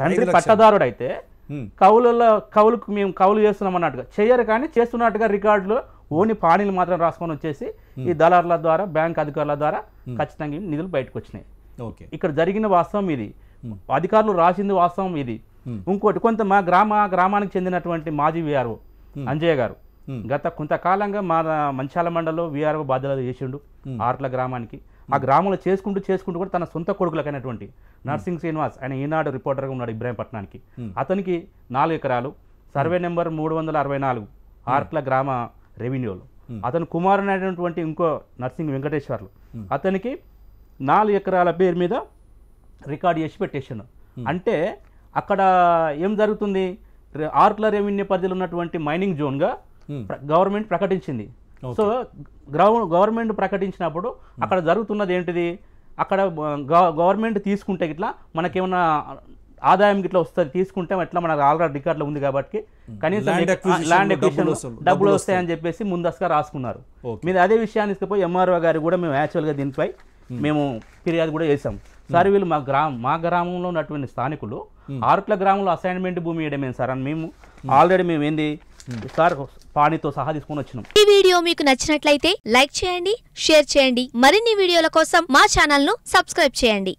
తండ్రి పట్టదారుడు అయితే కవులలో కవులకు మేము కవులు చేస్తున్నాం అన్నట్టుగా చేయరు కానీ చేస్తున్నట్టుగా రికార్డులో ఓన్లీ పాణిలు మాత్రం రాసుకొని వచ్చేసి ఈ దళారుల ద్వారా బ్యాంక్ అధికారుల ద్వారా ఖచ్చితంగా నిధులు బయటకు వచ్చినాయి ఇక్కడ జరిగిన వాస్తవం ఇది అధికారులు రాసింది వాస్తవం ఇది ఇంకోటి కొంత మా గ్రామ గ్రామానికి చెందినటువంటి మాజీ విఆర్ఓ అంజయ్య గారు Hmm. గత కొంతకాలంగా మా మంచాల మండలంలో వీఆర్ఓ బాధ్యతలు చేసిండు hmm. ఆర్ల గ్రామానికి ఆ hmm. గ్రామంలో చేసుకుంటూ చేసుకుంటూ కూడా తన సొంత కొడుకులకైనటువంటి నర్సింగ్ శ్రీనివాస్ ఆయన ఈనాడు రిపోర్టర్గా ఉన్నాడు ఇబ్రాహీంపట్నానికి అతనికి నాలుగు ఎకరాలు సర్వే నెంబర్ మూడు వందల అరవై నాలుగు ఆర్ట్ల గ్రామ రెవెన్యూలు అతను అయినటువంటి ఇంకో నర్సింగ్ వెంకటేశ్వర్లు అతనికి నాలుగు ఎకరాల పేరు మీద రికార్డ్ చేసి పెట్టేసాను అంటే అక్కడ ఏం జరుగుతుంది ఆర్ట్ల రెవెన్యూ పరిధిలో ఉన్నటువంటి మైనింగ్ జోన్గా Hmm. గవర్నమెంట్ ప్రకటించింది సో గవర్నమెంట్ ప్రకటించినప్పుడు hmm. అక్కడ జరుగుతున్నది ఏంటిది అక్కడ గవర్నమెంట్ తీసుకుంటే ఇట్లా మనకేమన్నా ఆదాయం గిట్లా వస్తుంది తీసుకుంటే అట్లా మనకు ఆల్రెడీ రికార్డులో ఉంది కాబట్టి hmm. కనీసం ల్యాండ్ ఎక్విజిషన్ డబ్బులు వస్తాయని చెప్పేసి ముందస్తుగా రాసుకున్నారు మీరు అదే విషయాన్ని పోయి ఎంఆర్ఓ గారు కూడా మేము యాక్చువల్గా దీనిపై మేము ఫిర్యాదు కూడా చేసాం సార్ వీళ్ళు మా గ్రామ మా గ్రామంలో ఉన్నటువంటి స్థానికులు ఆరుట్ల గ్రామంలో అసైన్మెంట్ భూమి వేయడం సార్ అని మేము ఆల్రెడీ మేము ఏంది సార్ పాణితో సహా తీసుకొని వచ్చినాం ఈ వీడియో మీకు నచ్చినట్లయితే లైక్ చేయండి షేర్ చేయండి మరిన్ని వీడియోల కోసం మా ను సబ్స్క్రైబ్ చేయండి